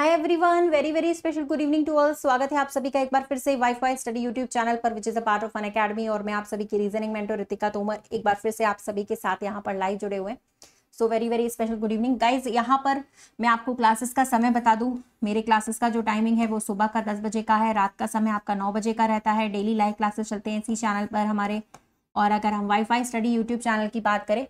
hi everyone very very special good evening to all स्वागत है आप सभी का एक बार फिर से वाईफाई स्टडी यूट्यूब चैनल पर which is a part of Unacademy और मैं आप सभी की रीजनिंग मेंटर रितिका तोमर एक बार फिर से आप सभी के साथ यहाँ पर लाइव जुड़े हुए हैं so very very special good evening guys यहाँ पर मैं आपको क्लासेस का समय बता दूँ मेरे क्लासेस का जो टाइमिंग है वो सुबह का दस बजे का है रात का समय आपका नौ बजे का रहता है डेली लाइव क्लासेस चलते हैं इसी चैनल पर हमारे और अगर हम फाई स्टडी यूट्यूब चैनल की बात करें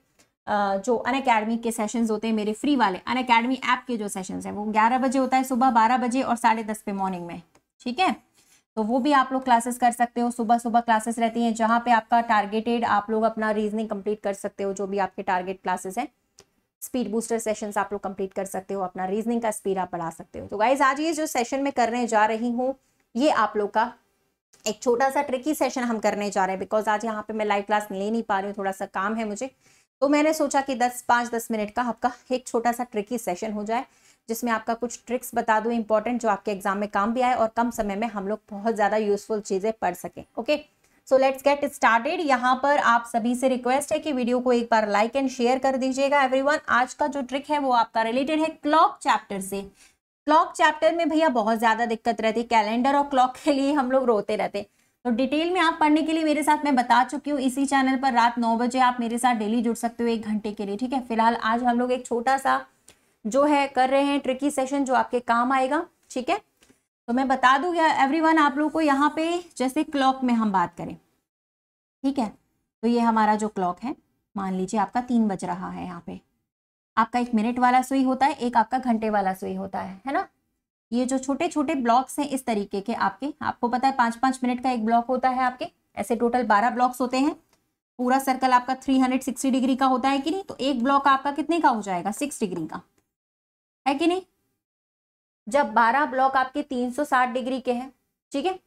जो अन अकेडमी के सेशंस होते हैं मेरे फ्री वाले अन अकेडमी ऐप के जो सेशंस हैं वो ग्यारह बजे होता है सुबह बारह बजे और साढ़े दस पे मॉर्निंग में ठीक है तो वो भी आप लोग क्लासेस कर सकते हो सुबह सुबह क्लासेस रहती हैं जहाँ पे आपका टारगेटेड आप लोग अपना रीजनिंग कंप्लीट कर सकते हो जो भी आपके टारगेट क्लासेस हैं स्पीड बूस्टर सेशंस आप लोग कंप्लीट कर सकते हो अपना रीजनिंग का स्पीड आप बढ़ा सकते हो तो गाइज आज ये जो सेशन में करने जा रही हूँ ये आप लोग का एक छोटा सा ट्रिकी सेशन हम करने जा रहे हैं बिकॉज आज यहाँ पे मैं लाइव क्लास ले नहीं पा रही हूँ थोड़ा सा काम है मुझे तो मैंने सोचा कि दस पाँच दस मिनट का आपका एक छोटा सा ट्रिकी सेशन हो जाए जिसमें आपका कुछ ट्रिक्स बता दूं इंपॉर्टेंट जो आपके एग्जाम में काम भी आए और कम समय में हम लोग बहुत ज़्यादा यूजफुल चीज़ें पढ़ सकें okay so let's get started यहाँ पर आप सभी से रिक्वेस्ट है कि वीडियो को एक बार लाइक एंड शेयर कर दीजिएगा एवरीवन आज का जो ट्रिक है वो आपका रिलेटेड है क्लॉक चैप्टर से क्लॉक चैप्टर में भैया बहुत ज़्यादा दिक्कत रहती है कैलेंडर और क्लॉक के लिए हम लोग रोते रहते हैं तो डिटेल में आप पढ़ने के लिए मेरे साथ मैं बता चुकी हूँ इसी चैनल पर रात नौ बजे आप मेरे साथ डेली जुड़ सकते हो एक घंटे के लिए ठीक है फिलहाल आज हम लोग एक छोटा सा जो है कर रहे हैं ट्रिकी सेशन जो आपके काम आएगा ठीक है तो मैं बता दूँ एवरीवन आप लोग को यहाँ पे जैसे क्लॉक में हम बात करें ठीक है तो ये हमारा जो क्लॉक है मान लीजिए आपका तीन बज रहा है यहाँ पे आपका एक मिनट वाला सुई होता है एक आपका घंटे वाला सुई होता है है ना ये जो छोटे छोटे ब्लॉक्स हैं इस तरीके के आपके आपको पता है पांच पांच मिनट का एक ब्लॉक होता है आपके ऐसे टोटल बारह ब्लॉक्स होते हैं पूरा सर्कल आपका थ्री हंड्रेड सिक्सटी डिग्री का होता है कि नहीं तो एक ब्लॉक आपका कितने का हो जाएगा सिक्स डिग्री का है कि नहीं जब बारह ब्लॉक आपके तीन सौ साठ डिग्री के हैं ठीक है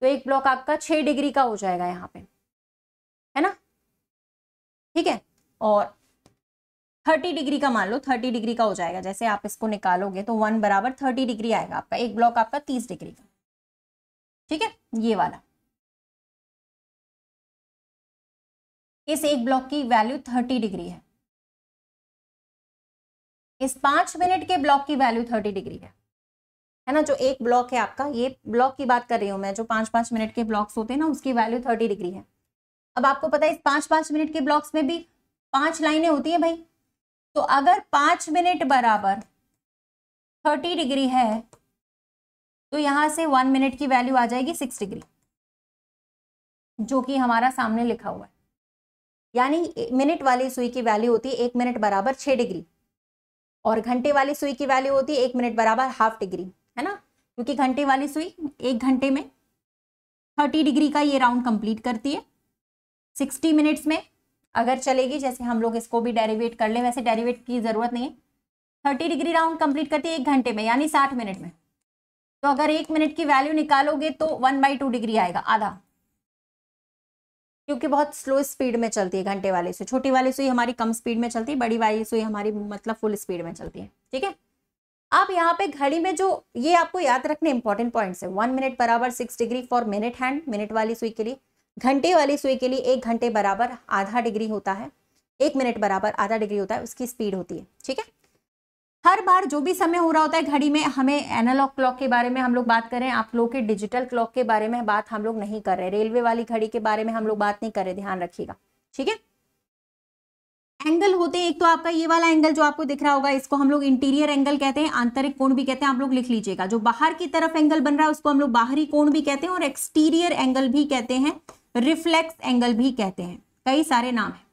तो एक ब्लॉक आपका छह डिग्री का हो जाएगा यहाँ पे है ना ठीक है और थर्टी डिग्री का मान लो थर्टी डिग्री का हो जाएगा जैसे आप इसको निकालोगे तो वन बराबर थर्टी डिग्री आएगा आपका एक ब्लॉक आपका तीस डिग्री का ठीक है ये वाला इस एक ब्लॉक की वैल्यू थर्टी डिग्री है इस पांच मिनट के ब्लॉक की वैल्यू थर्टी डिग्री है है ना जो एक ब्लॉक है आपका ये ब्लॉक की बात कर रही हूं मैं जो पांच पांच मिनट के ब्लॉक्स होते हैं ना उसकी वैल्यू थर्टी डिग्री है अब आपको पता है इस पांच पांच मिनट के ब्लॉक्स में भी पांच लाइनें होती है भाई तो अगर पांच मिनट बराबर थर्टी डिग्री है तो यहां से वन मिनट की वैल्यू आ जाएगी सिक्स डिग्री जो कि हमारा सामने लिखा हुआ है यानी मिनट वाली सुई की वैल्यू होती है एक मिनट बराबर छह डिग्री और घंटे वाली सुई की वैल्यू होती है एक मिनट बराबर हाफ डिग्री है ना क्योंकि घंटे वाली सुई एक घंटे में थर्टी डिग्री का ये राउंड कंप्लीट करती है सिक्सटी मिनट्स में अगर चलेगी जैसे हम लोग इसको भी डेरीवेट कर लें वैसे डेरीवेट की ज़रूरत नहीं है थर्टी डिग्री राउंड कंप्लीट करती है एक घंटे में यानी साठ मिनट में तो अगर एक मिनट की वैल्यू निकालोगे तो वन बाई टू डिग्री आएगा आधा क्योंकि बहुत स्लो स्पीड में चलती है घंटे वाली सुई छोटी वाली सुई हमारी कम स्पीड में चलती है बड़ी वाली सुई हमारी मतलब फुल स्पीड में चलती है ठीक है आप यहाँ पे घड़ी में जो ये आपको याद रखने इंपॉर्टेंट पॉइंट है वन मिनट बराबर six degree for minute hand minute वाली सुई के लिए घंटे वाली सुई के लिए एक घंटे बराबर आधा डिग्री होता है एक मिनट बराबर आधा डिग्री होता है उसकी स्पीड होती है ठीक है हर बार जो भी समय हो रहा होता है घड़ी में हमें एनालॉग क्लॉक के बारे में हम लोग बात करें आप लोग के डिजिटल क्लॉक के बारे में बात हम लोग नहीं कर रहे रेलवे वाली घड़ी के बारे में हम लोग बात नहीं कर रहे ध्यान रखिएगा ठीक है एंगल होते हैं एक तो आपका ये वाला एंगल जो आपको दिख रहा होगा इसको हम लोग इंटीरियर एंगल कहते हैं आंतरिक कोण भी कहते हैं आप लोग लिख लीजिएगा जो बाहर की तरफ एंगल बन रहा है उसको हम लोग बाहरी कोण भी कहते हैं और एक्सटीरियर एंगल भी कहते हैं रिफ्लेक्स एंगल भी कहते हैं कई सारे नाम है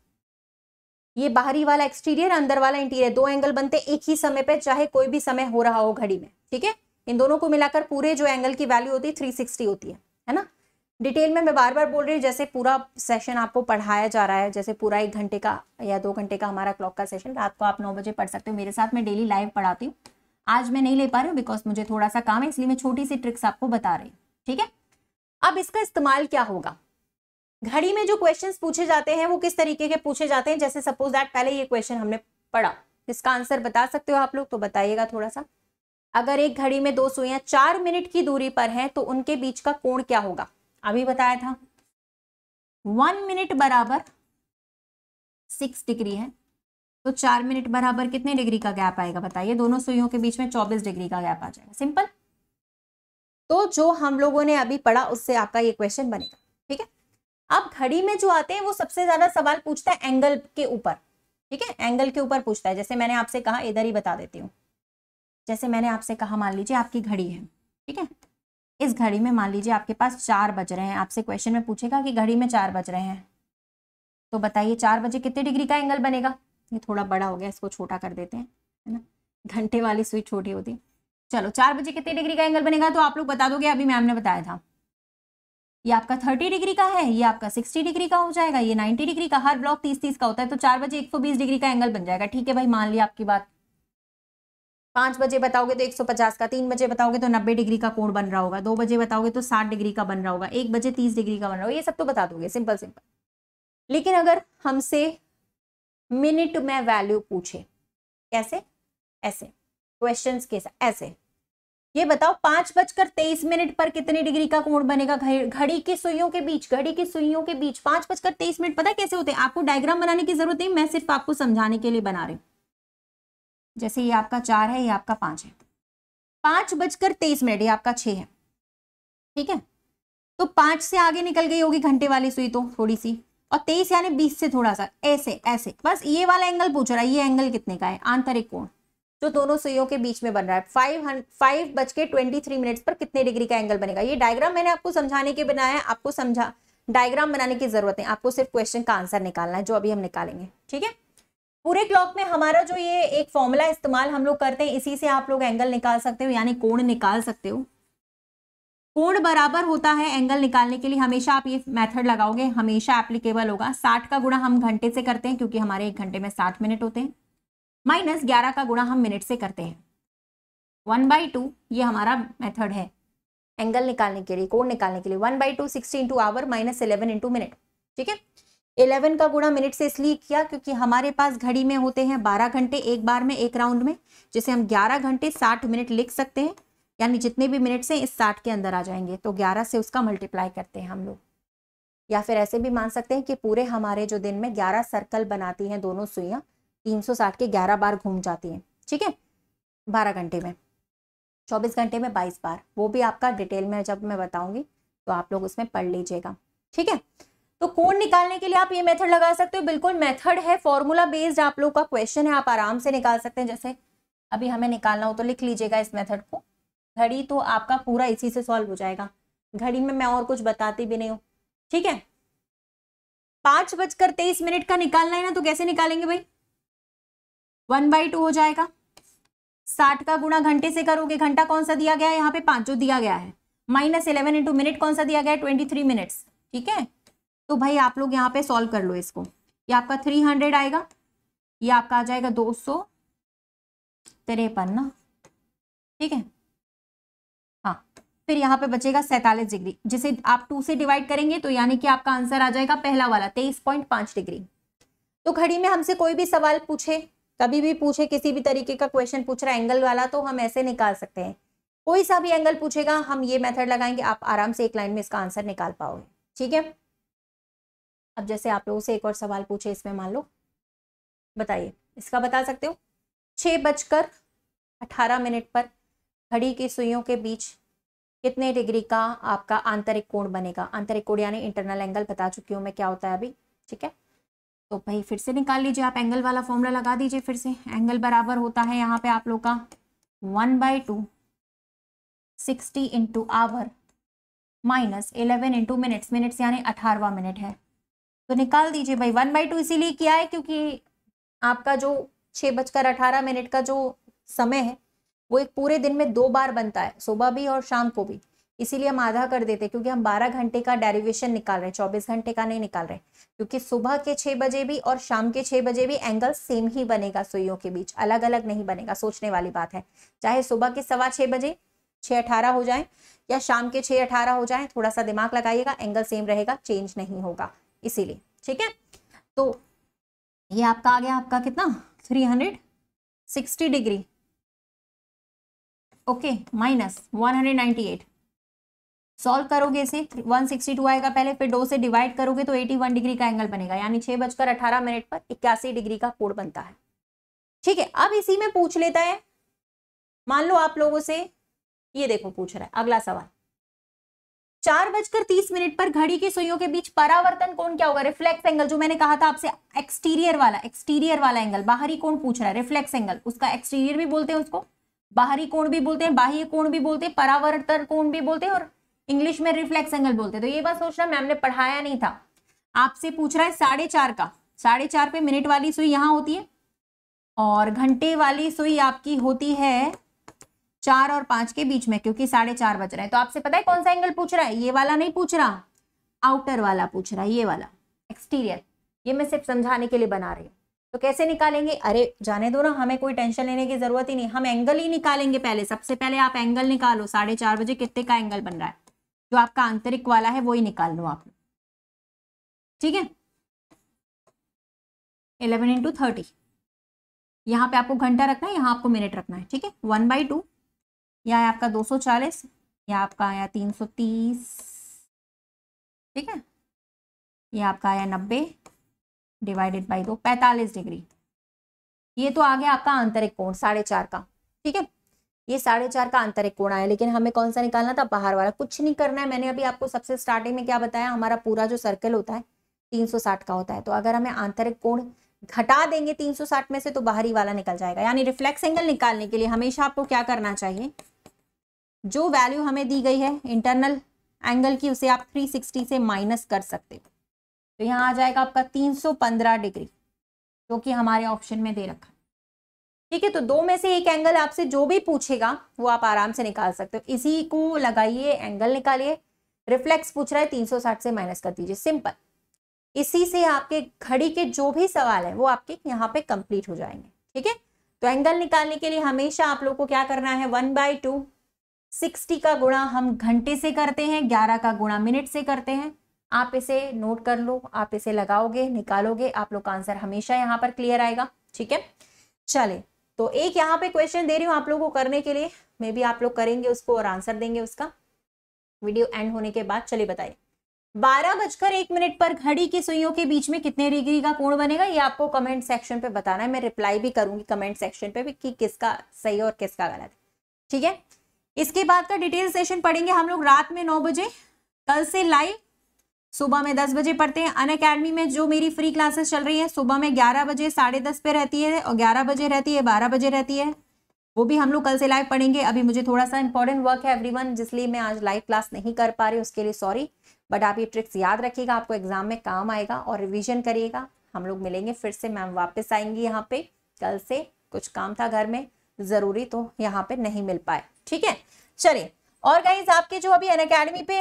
ये बाहरी वाला एक्सटीरियर अंदर वाला इंटीरियर दो एंगल बनते एक ही समय पर चाहे कोई भी समय हो रहा हो घड़ी में ठीक है इन दोनों को मिलाकर पूरे जो एंगल की वैल्यू होती है थ्री सिक्सटी होती है है ना डिटेल में मैं बार बार बोल रही हूँ जैसे पूरा सेशन आपको पढ़ाया जा रहा है जैसे पूरा एक घंटे का या दो घंटे का हमारा क्लॉक का सेशन रात को आप नौ बजे पढ़ सकते हो मेरे साथ मैं डेली लाइव पढ़ाती हूँ आज मैं नहीं ले पा रही हूँ बिकॉज मुझे थोड़ा सा काम है इसलिए मैं छोटी सी ट्रिक्स आपको बता रही हूँ ठीक है अब इसका इस्तेमाल क्या होगा घड़ी में जो क्वेश्चंस पूछे जाते हैं वो किस तरीके के पूछे जाते हैं जैसे सपोज दैट पहले ये क्वेश्चन हमने पढ़ा इसका आंसर बता सकते हो आप लोग तो बताइएगा थोड़ा सा अगर एक घड़ी में दो सुइयां चार मिनट की दूरी पर हैं तो उनके बीच का कोण क्या होगा अभी बताया था वन मिनट बराबर सिक्स डिग्री है तो चार मिनट बराबर कितने डिग्री का गैप आएगा बताइए दोनों सुइयों के बीच में चौबीस डिग्री का गैप आ जाएगा सिंपल तो जो हम लोगों ने अभी पढ़ा उससे आपका ये क्वेश्चन बनेगा अब घड़ी में जो आते हैं वो सबसे ज्यादा सवाल पूछता है एंगल के ऊपर ठीक है एंगल के ऊपर पूछता है जैसे मैंने आपसे कहा इधर ही बता देती हूँ जैसे मैंने आपसे कहा मान लीजिए आपकी घड़ी है ठीक है इस घड़ी में मान लीजिए आपके पास चार बज रहे हैं आपसे क्वेश्चन में पूछेगा कि घड़ी में चार बज रहे हैं तो बताइए चार बजे कितने डिग्री का एंगल बनेगा ये थोड़ा बड़ा हो गया इसको छोटा कर देते हैं है ना घंटे वाली सुई छोटी होती चलो चार बजे कितने डिग्री का एंगल बनेगा तो आप लोग बता दोगे अभी मैम ने बताया था ये आपका 30 डिग्री का है ये आपका 60 डिग्री का हो जाएगा ये 90 डिग्री का हर ब्लॉक 30 30 का होता है तो चार बजे 120 डिग्री का एंगल बन जाएगा ठीक है भाई मान लिया आपकी बात पाँच बजे बताओगे तो 150 का तीन बजे बताओगे तो 90 डिग्री का कोण बन रहा होगा दो बजे बताओगे तो 60 डिग्री का बन रहा होगा एक बजे तीस डिग्री का बन रहा होगा ये सब तो बता दोगे सिंपल सिंपल लेकिन अगर हमसे मिनट में वैल्यू पूछे कैसे ऐसे क्वेश्चन के ऐसे ये बताओ पांच बजकर तेईस मिनट पर कितने डिग्री का कोण बनेगा घड़ी की सुइयों के बीच घड़ी की सुइयों के बीच पांच बजकर तेईस मिनट पता कैसे होते हैं आपको डायग्राम बनाने की जरूरत नहीं मैं सिर्फ आपको समझाने के लिए बना रही हूँ जैसे ये आपका चार है ये आपका पांच है पांच बजकर तेईस मिनट ये आपका छः है ठीक है तो पांच से आगे निकल गई होगी घंटे वाली सुई तो थोड़ी सी और तेईस यानी बीस से थोड़ा सा ऐसे ऐसे बस ये वाला एंगल पूछ रहा है ये एंगल कितने का है आंतरिक कोण जो दोनों सुइयों के बीच में बन रहा है फाइव फाइव बज के ट्वेंटी थ्री मिनट्स पर कितने डिग्री का एंगल बनेगा ये डायग्राम मैंने आपको समझाने के बनाया है आपको समझा डायग्राम बनाने की जरूरत है आपको सिर्फ क्वेश्चन का आंसर निकालना है जो अभी हम निकालेंगे ठीक है पूरे क्लॉक में हमारा जो ये एक फॉर्मूला इस्तेमाल हम लोग करते हैं इसी से आप लोग एंगल निकाल सकते हो यानी कोण निकाल सकते हो कोण बराबर होता है एंगल निकालने के लिए हमेशा आप ये मेथड लगाओगे हमेशा एप्लीकेबल होगा साठ का गुणा हम घंटे से करते हैं क्योंकि हमारे एक घंटे में साठ मिनट होते हैं माइनस ग्यारह का गुणा हम मिनट से करते हैं वन बाई टू ये हमारा मेथड है एंगल निकालने के लिए कोण निकालने के लिए one by two sixty into hour minus eleven into minute ठीक है इलेवन का गुणा मिनट से इसलिए किया क्योंकि हमारे पास घड़ी में होते हैं बारह घंटे एक बार में एक राउंड में जिसे हम ग्यारह घंटे साठ मिनट लिख सकते हैं यानी जितने भी मिनट से इस साठ के अंदर आ जाएंगे तो ग्यारह से उसका मल्टीप्लाई करते हैं हम लोग या फिर ऐसे भी मान सकते हैं कि पूरे हमारे जो दिन में ग्यारह सर्कल बनाती हैं दोनों सुइयाँ 360 के 11 बार घूम जाती है ठीक है बारह घंटे में 24 घंटे में 22 बार वो भी आपका डिटेल में जब मैं बताऊंगी तो आप लोग उसमें पढ़ लीजिएगा ठीक है तो कोण निकालने के लिए आप ये मेथड लगा सकते हो बिल्कुल मेथड है फॉर्मूला बेस्ड आप लोग का क्वेश्चन है आप आराम से निकाल सकते हैं जैसे अभी हमें निकालना हो तो लिख लीजिएगा इस मेथड को घड़ी तो आपका पूरा इसी से सॉल्व हो जाएगा घड़ी में मैं और कुछ बताती भी नहीं हूँ ठीक है पांच बजकर तेईस मिनट का निकालना है ना तो कैसे निकालेंगे भाई वन बाई टू हो जाएगा साठ का गुणा घंटे से करोगे घंटा कौन सा दिया गया है यहाँ पे पांच जो दिया गया है माइनस इलेवन इंटू मिनट कौन सा दिया गया है ट्वेंटी थ्री मिनट्स ठीक है तो भाई आप लोग यहाँ पे सॉल्व कर लो इसको ये आपका थ्री हंड्रेड आएगा ये आपका आ जाएगा दो सौ तिरपन ना ठीक है हाँ फिर यहाँ पे बचेगा सैतालीस डिग्री जिसे आप टू से डिवाइड करेंगे तो यानी कि आपका आंसर आ जाएगा पहला वाला तेईस पॉइंट पांच डिग्री तो घड़ी में हमसे कोई भी सवाल पूछे कभी भी पूछे किसी भी तरीके का क्वेश्चन पूछ रहा है एंगल वाला तो हम ऐसे निकाल सकते हैं कोई सा भी एंगल पूछेगा हम ये मेथड लगाएंगे आप आराम से एक लाइन में इसका आंसर निकाल पाओगे ठीक है अब जैसे आप लोगों से एक और सवाल पूछे इसमें मान लो बताइए इसका बता सकते हो छः बजकर अठारह मिनट पर घड़ी की सुइयों के बीच कितने डिग्री का आपका आंतरिक कोण बनेगा आंतरिक कोण यानी इंटरनल एंगल बता चुकी हूँ मैं क्या होता है अभी ठीक है तो भाई फिर से निकाल लीजिए आप एंगल वाला फॉर्मूला लगा दीजिए फिर से एंगल बराबर होता है यहाँ पे आप लोग का one by two sixty into hour minus eleven into minutes minutes यानी अठारवा मिनट है तो निकाल दीजिए भाई वन बाई टू इसीलिए किया है क्योंकि आपका जो छः बजकर अठारह मिनट का जो समय है वो एक पूरे दिन में दो बार बनता है सुबह भी और शाम को भी इसीलिए हम आधा कर देते क्योंकि हम 12 घंटे का डेरिवेशन निकाल रहे हैं 24 घंटे का नहीं निकाल रहे क्योंकि सुबह के 6 बजे भी और शाम के 6 बजे भी एंगल सेम ही बनेगा सुइयों के बीच अलग अलग नहीं बनेगा सोचने वाली बात है चाहे सुबह के सवा छह बजे छह अठारह हो जाए या शाम के छह अठारह हो जाए थोड़ा सा दिमाग लगाइएगा एंगल सेम रहेगा चेंज नहीं होगा इसीलिए ठीक है तो ये आपका आ गया आपका कितना three hundred sixty degree okay minus one hundred ninety eight solve करोगे इसे 162 आएगा पहले फिर दो से डिवाइड करोगे तो 81 डिग्री का एंगल बनेगा यानी छह बजकर अठारह मिनट पर इक्यासी डिग्री का कोड बनता है ठीक है अब इसी में पूछ लेता है मान लो आप लोगों से ये देखो पूछ रहा है अगला सवाल चार बजकर तीस मिनट पर घड़ी के सुइयों के बीच परावर्तन कोण क्या होगा रिफ्लेक्स एंगल जो मैंने कहा था आपसे एक्सटीरियर वाला एक्सटीरियर वाला एंगल बाहरी कोण पूछ रहा है रिफ्लेक्स एंगल उसका एक्सटीरियर भी बोलते हैं उसको बाहरी कोण भी बोलते हैं बाह्य कोण भी बोलते हैं परावर्तन कोण भी बोलते हैं और इंग्लिश में रिफ्लेक्स एंगल बोलते तो ये बात सोचना मैम ने पढ़ाया नहीं था आपसे पूछ रहा है साढ़े चार का साढ़े चार पे मिनट वाली सुई यहाँ होती है और घंटे वाली सुई आपकी होती है चार और पांच के बीच में क्योंकि साढ़े चार बज रहे हैं तो आपसे पता है कौन सा एंगल पूछ रहा है ये वाला नहीं पूछ रहा आउटर वाला पूछ रहा है ये वाला एक्सटीरियर ये मैं सिर्फ समझाने के लिए बना रही हूँ तो कैसे निकालेंगे अरे जाने दो ना हमें कोई टेंशन लेने की जरूरत ही नहीं हम एंगल ही निकालेंगे पहले सबसे पहले आप एंगल निकालो साढ़े चार बजे कितने का एंगल बन रहा है जो आपका आंतरिक वाला है वो ही निकाल लो आप ठीक है इलेवन इंटू थर्टी यहाँ पे आपको घंटा रखना है यहाँ आपको मिनट रखना है ठीक है वन बाई टू या आपका दो सौ चालीस या आपका आया तीन सौ तीस ठीक है या आपका आया नब्बे डिवाइडेड बाई दो पैंतालीस डिग्री ये तो आ गया आपका आंतरिक कोण साढ़े चार का ठीक है ये साढ़े चार का आंतरिक कोण आया लेकिन हमें कौन सा निकालना था बाहर वाला कुछ नहीं करना है मैंने अभी आपको सबसे स्टार्टिंग में क्या बताया हमारा पूरा जो सर्कल होता है 360 का होता है तो अगर हमें आंतरिक कोण घटा देंगे 360 में से तो बाहरी वाला निकल जाएगा यानी रिफ्लेक्स एंगल निकालने के लिए हमेशा आपको क्या करना चाहिए जो वैल्यू हमें दी गई है इंटरनल एंगल की उसे आप सिक्सटी से माइनस कर सकते तो यहाँ आ जाएगा आपका पंद्रह डिग्री जो कि हमारे ऑप्शन में दे रखा ठीक है तो दो में से एक एंगल आपसे जो भी पूछेगा वो आप आराम से निकाल सकते हो इसी को लगाइए एंगल निकालिए रिफ्लेक्स पूछ रहा है 360 से माइनस कर दीजिए सिंपल इसी से आपके घड़ी के जो भी सवाल है वो आपके यहाँ पे कंप्लीट हो जाएंगे ठीक है तो एंगल निकालने के लिए हमेशा आप लोग को क्या करना है वन बाई टू सिक्सटी का गुणा हम घंटे से करते हैं ग्यारह का गुणा मिनट से करते हैं आप इसे नोट कर लो आप इसे लगाओगे निकालोगे आप लोग का आंसर हमेशा यहाँ पर क्लियर आएगा ठीक है चले तो एक यहाँ पे क्वेश्चन दे रही हूँ आप लोगों को करने के लिए मे बी आप लोग करेंगे उसको और आंसर देंगे उसका वीडियो एंड होने के बाद चलिए बताइए बारह बजकर एक मिनट पर घड़ी की सुइयों के बीच में कितने डिग्री का कोण बनेगा ये आपको कमेंट सेक्शन पे बताना है मैं रिप्लाई भी करूंगी कमेंट सेक्शन पे भी कि किसका सही और किसका गलत है ठीक है इसके बाद का डिटेल सेशन पढ़ेंगे हम लोग रात में नौ बजे कल से लाइव सुबह में दस बजे पढ़ते हैं अन अकेडमी में जो मेरी फ्री क्लासेस चल रही है सुबह में ग्यारह बजे साढ़े दस पे रहती है और ग्यारह बजे रहती है बारह बजे रहती है वो भी हम लोग कल से लाइव पढ़ेंगे अभी मुझे थोड़ा सा इंपॉर्टेंट वर्क है एवरीवन जिसलिए मैं आज लाइव क्लास नहीं कर पा रही उसके लिए सॉरी बट आप ये ट्रिक्स याद रखिएगा आपको एग्जाम में काम आएगा और रिविजन करिएगा हम लोग मिलेंगे फिर से मैम वापस आएंगी यहाँ पे कल से कुछ काम था घर में ज़रूरी तो यहाँ पे नहीं मिल पाए ठीक है चलिए और गाइज आपके जो अभी अन अकेडमी पे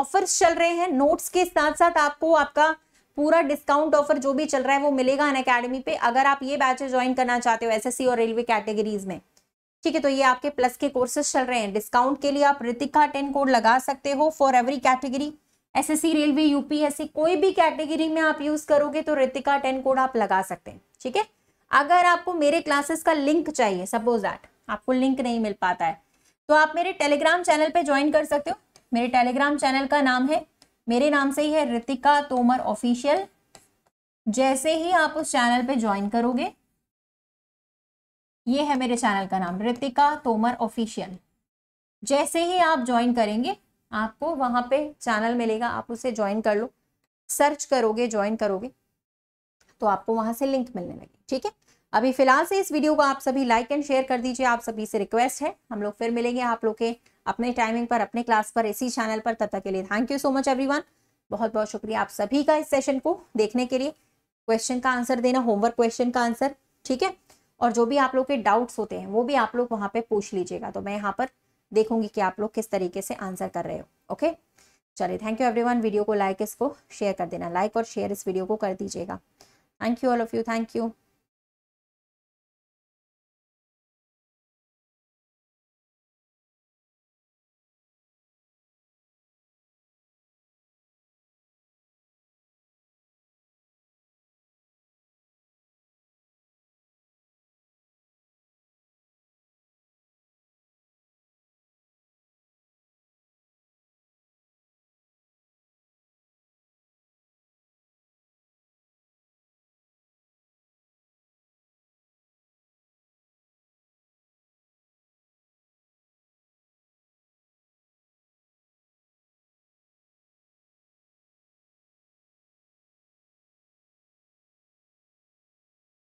ऑफर्स चल रहे हैं नोट्स के साथ साथ आपको आपका पूरा डिस्काउंट ऑफर जो भी चल रहा है वो मिलेगा अन अकेडमी पे अगर आप ये बैचे ज्वाइन करना चाहते हो एसएससी और रेलवे कैटेगरीज में ठीक है तो ये आपके प्लस के कोर्सेज चल रहे हैं डिस्काउंट के लिए आप ऋतिका टेन कोड लगा सकते हो for every category SSC railway UPSC कोई भी कैटेगरी में आप यूज करोगे तो ऋतिका टेन कोड आप लगा सकते हैं ठीक है अगर आपको मेरे क्लासेस का लिंक चाहिए सपोज दैट आपको लिंक नहीं मिल पाता है तो आप मेरे टेलीग्राम चैनल पे ज्वाइन कर सकते हो मेरे टेलीग्राम चैनल का नाम है मेरे नाम से ही है रितिका तोमर ऑफिशियल जैसे ही आप उस चैनल पे ज्वाइन करोगे ये है मेरे चैनल का नाम रितिका तोमर ऑफिशियल जैसे ही आप ज्वाइन करेंगे आपको वहां पे चैनल मिलेगा आप उसे ज्वाइन कर लो सर्च करोगे ज्वाइन करोगे तो आपको वहां से लिंक मिलने लगे ठीक है अभी फिलहाल से इस वीडियो को आप सभी लाइक एंड शेयर कर दीजिए आप सभी से रिक्वेस्ट है हम लोग फिर मिलेंगे आप लोग के अपने टाइमिंग पर अपने क्लास पर इसी चैनल पर तब तक के लिए thank you so much everyone बहुत बहुत शुक्रिया आप सभी का इस सेशन को देखने के लिए क्वेश्चन का आंसर देना होमवर्क क्वेश्चन का आंसर ठीक है और जो भी आप लोग के डाउट्स होते हैं वो भी आप लोग वहाँ पे पूछ लीजिएगा तो मैं यहाँ पर देखूंगी कि आप लोग किस तरीके से आंसर कर रहे हो ओके चलिए थैंक यू एवरीवन वीडियो को लाइक इसको शेयर कर देना लाइक और शेयर इस वीडियो को कर दीजिएगा thank you all of you thank you